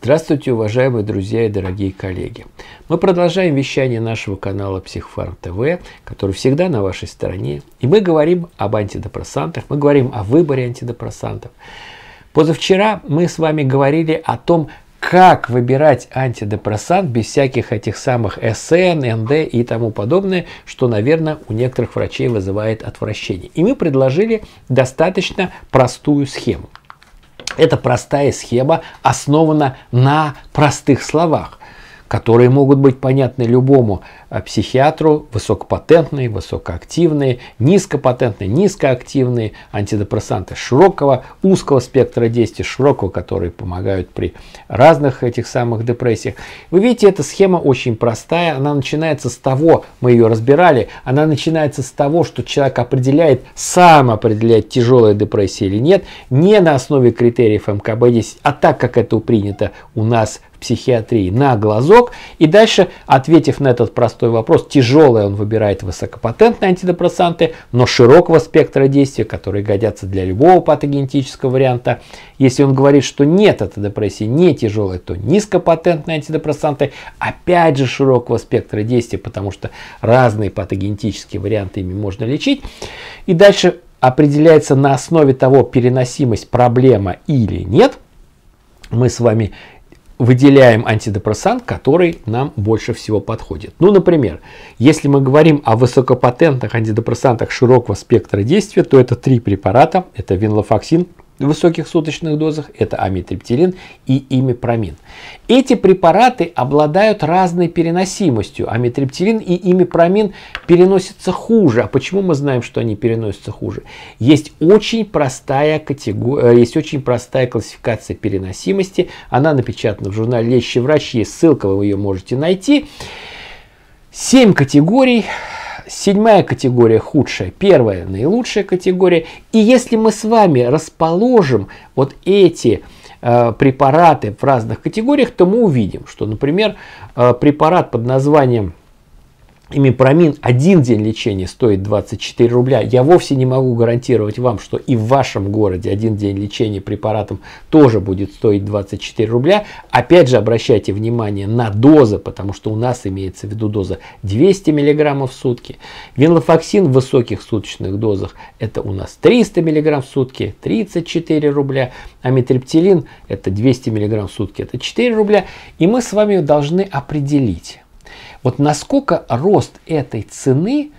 Здравствуйте, уважаемые друзья и дорогие коллеги. Мы продолжаем вещание нашего канала Психфарм ТВ, который всегда на вашей стороне. И мы говорим об антидепрессантах, мы говорим о выборе антидепрессантов. Позавчера мы с вами говорили о том, как выбирать антидепрессант без всяких этих самых СН, НД и тому подобное, что, наверное, у некоторых врачей вызывает отвращение. И мы предложили достаточно простую схему. Это простая схема основана на простых словах которые могут быть понятны любому э, психиатру, высокопатентные, высокоактивные, низкопатентные, низкоактивные антидепрессанты широкого, узкого спектра действия, широкого, которые помогают при разных этих самых депрессиях. Вы видите, эта схема очень простая, она начинается с того, мы ее разбирали, она начинается с того, что человек определяет, сам определяет, тяжелая депрессия или нет, не на основе критериев МКБ-10, а так, как это принято у нас психиатрии на глазок. И дальше, ответив на этот простой вопрос, тяжелое он выбирает высокопатентные антидепрессанты, но широкого спектра действия, которые годятся для любого патогенетического варианта. Если он говорит, что нет, эта депрессия не тяжелая, то низкопатентные антидепрессанты, опять же широкого спектра действия, потому что разные патогенетические варианты ими можно лечить. И дальше определяется на основе того, переносимость проблема или нет – мы с вами выделяем антидепрессант, который нам больше всего подходит. Ну, например, если мы говорим о высокопатентных антидепрессантах широкого спектра действия, то это три препарата. Это винлофоксин, в высоких суточных дозах, это амитриптилин и имипромин. Эти препараты обладают разной переносимостью. Амитриптилин и имипромин переносятся хуже. А почему мы знаем, что они переносятся хуже? Есть очень простая, категория, э, есть очень простая классификация переносимости. Она напечатана в журнале «Лечащий врач», есть ссылка, вы ее можете найти. Семь категорий седьмая категория худшая, первая наилучшая категория. И если мы с вами расположим вот эти э, препараты в разных категориях, то мы увидим, что, например, э, препарат под названием имипромин один день лечения стоит 24 рубля. Я вовсе не могу гарантировать вам, что и в вашем городе один день лечения препаратом тоже будет стоить 24 рубля. Опять же, обращайте внимание на дозы, потому что у нас имеется в виду доза 200 мг в сутки. Венлофоксин в высоких суточных дозах это у нас 300 мг в сутки, 34 рубля. А это 200 мг в сутки, это 4 рубля. И мы с вами должны определить, вот насколько рост этой цены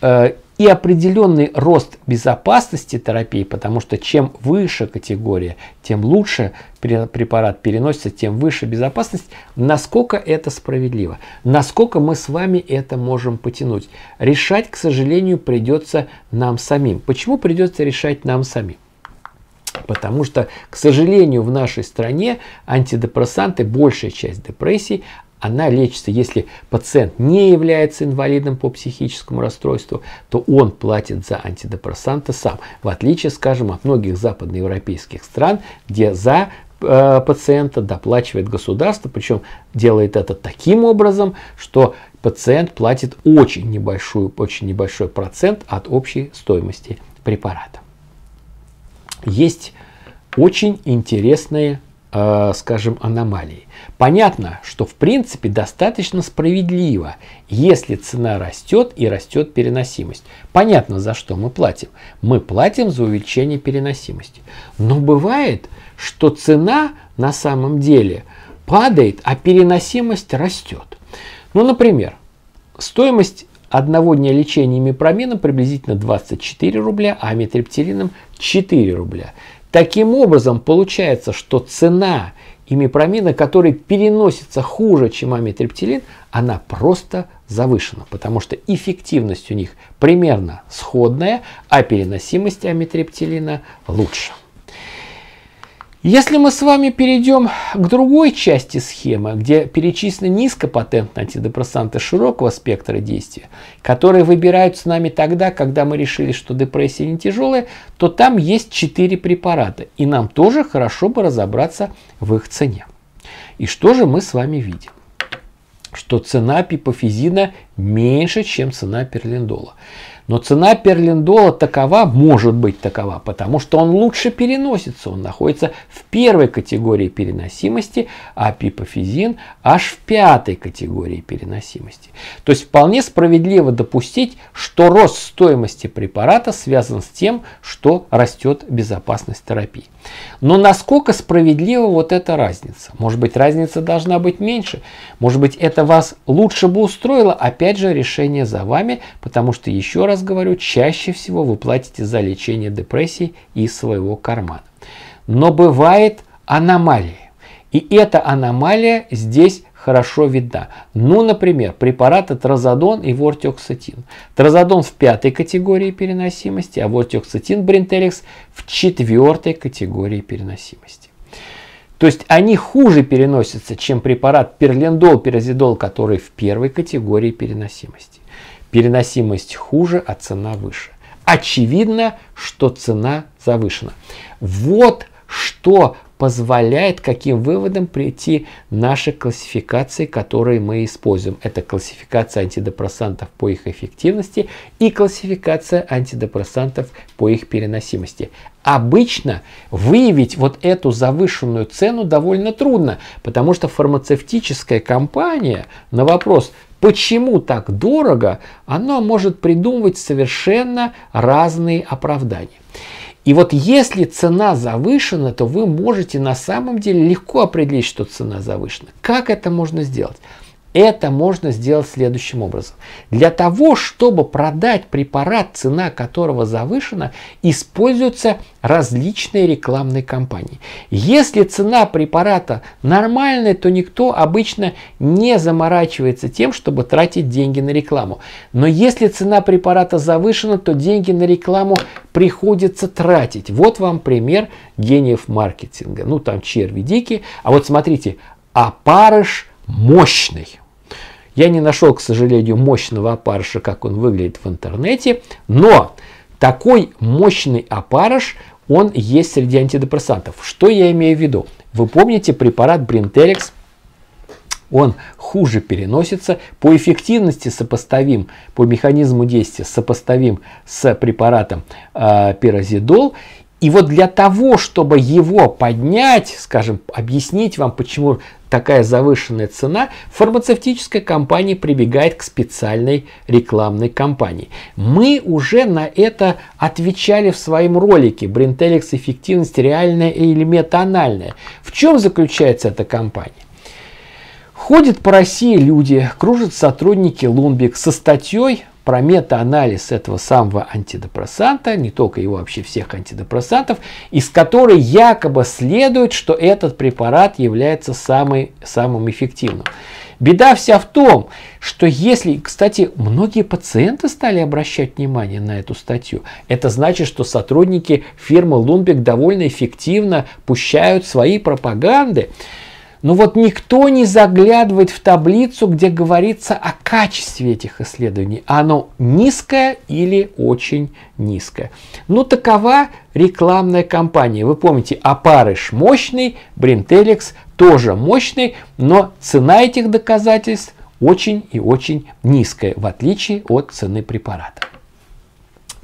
э, и определенный рост безопасности терапии, потому что чем выше категория, тем лучше препарат переносится, тем выше безопасность, насколько это справедливо, насколько мы с вами это можем потянуть. Решать, к сожалению, придется нам самим. Почему придется решать нам самим? Потому что, к сожалению, в нашей стране антидепрессанты, большая часть депрессий, она лечится. Если пациент не является инвалидом по психическому расстройству, то он платит за антидепрессанты сам. В отличие, скажем, от многих западноевропейских стран, где за э, пациента доплачивает государство, причем делает это таким образом, что пациент платит очень, небольшую, очень небольшой процент от общей стоимости препарата. Есть очень интересные Э, скажем, аномалий. Понятно, что в принципе достаточно справедливо, если цена растет и растет переносимость. Понятно, за что мы платим. Мы платим за увеличение переносимости. Но бывает, что цена на самом деле падает, а переносимость растет. Ну, например, стоимость одного дня лечения мипромином приблизительно 24 рубля, а метриптилином 4 рубля. Таким образом, получается, что цена имипромина, который переносится хуже, чем амитриптилин, она просто завышена, потому что эффективность у них примерно сходная, а переносимость амитриптилина лучше. Если мы с вами перейдем к другой части схемы, где перечислены низкопатентные антидепрессанты широкого спектра действия, которые выбираются нами тогда, когда мы решили, что депрессия не тяжелая, то там есть 4 препарата, и нам тоже хорошо бы разобраться в их цене. И что же мы с вами видим? Что цена пипофизина меньше, чем цена перлиндола. Но цена перлиндола такова, может быть такова, потому что он лучше переносится, он находится в первой категории переносимости, а пипофизин аж в пятой категории переносимости. То есть вполне справедливо допустить, что рост стоимости препарата связан с тем, что растет безопасность терапии. Но насколько справедлива вот эта разница? Может быть разница должна быть меньше? Может быть это вас лучше бы устроило, а Опять же, решение за вами, потому что, еще раз говорю, чаще всего вы платите за лечение депрессии из своего кармана. Но бывает аномалии. И эта аномалия здесь хорошо видна. Ну, например, препараты тразодон и вортиоксетин. Тразодон в пятой категории переносимости, а вортиоксетин брентеликс в четвертой категории переносимости. То есть они хуже переносятся, чем препарат перлендол, Перазидол, который в первой категории переносимости. Переносимость хуже, а цена выше. Очевидно, что цена завышена. Вот что позволяет каким выводам прийти наши классификации, которые мы используем. Это классификация антидепрессантов по их эффективности и классификация антидепрессантов по их переносимости. Обычно выявить вот эту завышенную цену довольно трудно, потому что фармацевтическая компания на вопрос, почему так дорого, она может придумывать совершенно разные оправдания. И вот если цена завышена, то вы можете на самом деле легко определить, что цена завышена. Как это можно сделать? Это можно сделать следующим образом. Для того, чтобы продать препарат, цена которого завышена, используются различные рекламные кампании. Если цена препарата нормальная, то никто обычно не заморачивается тем, чтобы тратить деньги на рекламу. Но если цена препарата завышена, то деньги на рекламу приходится тратить. Вот вам пример гениев маркетинга. Ну там черви дикие. А вот смотрите, опарыш а мощный. Я не нашел, к сожалению, мощного опарыша, как он выглядит в интернете, но такой мощный опарыш, он есть среди антидепрессантов. Что я имею в виду? Вы помните препарат Бринтерекс? Он хуже переносится, по эффективности сопоставим, по механизму действия сопоставим с препаратом э, пирозидол и вот для того, чтобы его поднять, скажем, объяснить вам, почему такая завышенная цена, фармацевтическая компания прибегает к специальной рекламной кампании. Мы уже на это отвечали в своем ролике «Бринтеликс. Эффективность реальная или метаанальная». В чем заключается эта кампания? Ходят по России люди, кружат сотрудники Лунбик со статьей про метаанализ этого самого антидепрессанта, не только его, а вообще всех антидепрессантов, из которой якобы следует, что этот препарат является самый, самым эффективным. Беда вся в том, что если, кстати, многие пациенты стали обращать внимание на эту статью, это значит, что сотрудники фирмы Лунбек довольно эффективно пущают свои пропаганды. Но ну вот никто не заглядывает в таблицу, где говорится о качестве этих исследований. А оно низкое или очень низкое. Ну, такова рекламная кампания. Вы помните, Апарыш мощный, Бринтеликс тоже мощный, но цена этих доказательств очень и очень низкая, в отличие от цены препарата.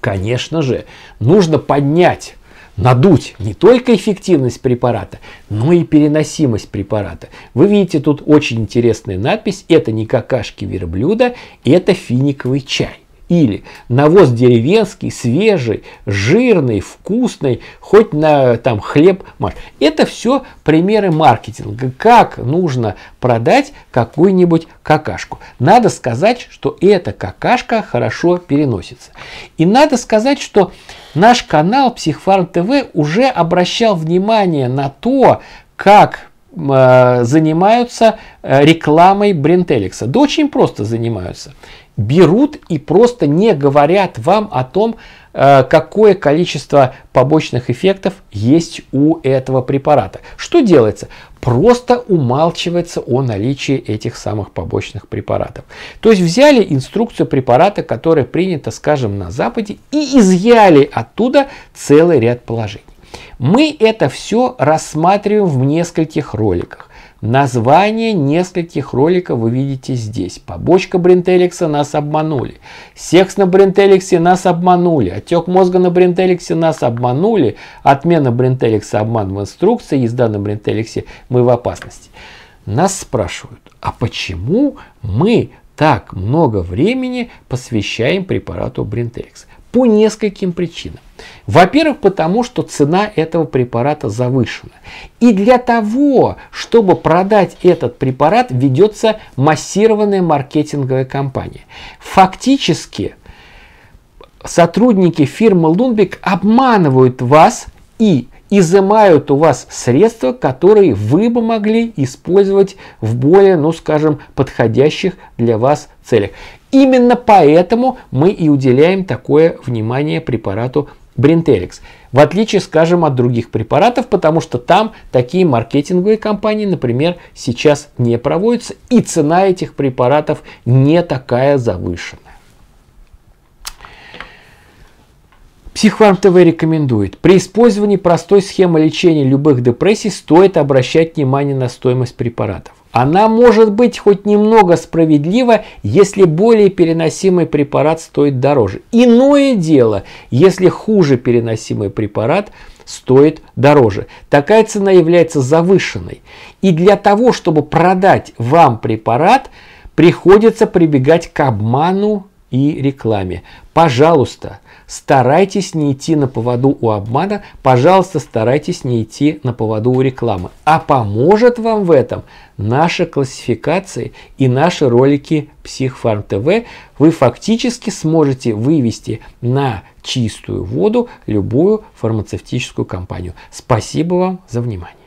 Конечно же, нужно поднять надуть не только эффективность препарата, но и переносимость препарата. Вы видите тут очень интересная надпись, это не какашки верблюда, это финиковый чай. Или навоз деревенский, свежий, жирный, вкусный, хоть на там хлеб маш. Это все примеры маркетинга, как нужно продать какую-нибудь какашку. Надо сказать, что эта какашка хорошо переносится. И надо сказать, что наш канал Психфарм ТВ уже обращал внимание на то, как э, занимаются э, рекламой Брентеликса. Да очень просто занимаются берут и просто не говорят вам о том, э, какое количество побочных эффектов есть у этого препарата. Что делается? Просто умалчивается о наличии этих самых побочных препаратов. То есть взяли инструкцию препарата, которая принята, скажем, на Западе, и изъяли оттуда целый ряд положений. Мы это все рассматриваем в нескольких роликах. Название нескольких роликов вы видите здесь. Побочка Брентеликса нас обманули. Секс на Брентеликсе нас обманули. Отек мозга на Брентеликсе нас обманули. Отмена Брентеликса, обман в инструкции, езда на Брентеликсе, мы в опасности. Нас спрашивают, а почему мы так много времени посвящаем препарату Брентеликс? По нескольким причинам. Во-первых, потому что цена этого препарата завышена. И для того, чтобы продать этот препарат, ведется массированная маркетинговая кампания. Фактически сотрудники фирмы Лунбек обманывают вас и изымают у вас средства, которые вы бы могли использовать в более, ну скажем, подходящих для вас целях. Именно поэтому мы и уделяем такое внимание препарату Бринтерикс. В отличие, скажем, от других препаратов, потому что там такие маркетинговые кампании, например, сейчас не проводятся, и цена этих препаратов не такая завышенная. Психфарм ТВ рекомендует. При использовании простой схемы лечения любых депрессий стоит обращать внимание на стоимость препаратов. Она может быть хоть немного справедлива, если более переносимый препарат стоит дороже. Иное дело, если хуже переносимый препарат стоит дороже. Такая цена является завышенной. И для того, чтобы продать вам препарат, приходится прибегать к обману и рекламе. Пожалуйста, Старайтесь не идти на поводу у обмана, пожалуйста, старайтесь не идти на поводу у рекламы. А поможет вам в этом наши классификации и наши ролики Психфарм ТВ. Вы фактически сможете вывести на чистую воду любую фармацевтическую компанию. Спасибо вам за внимание.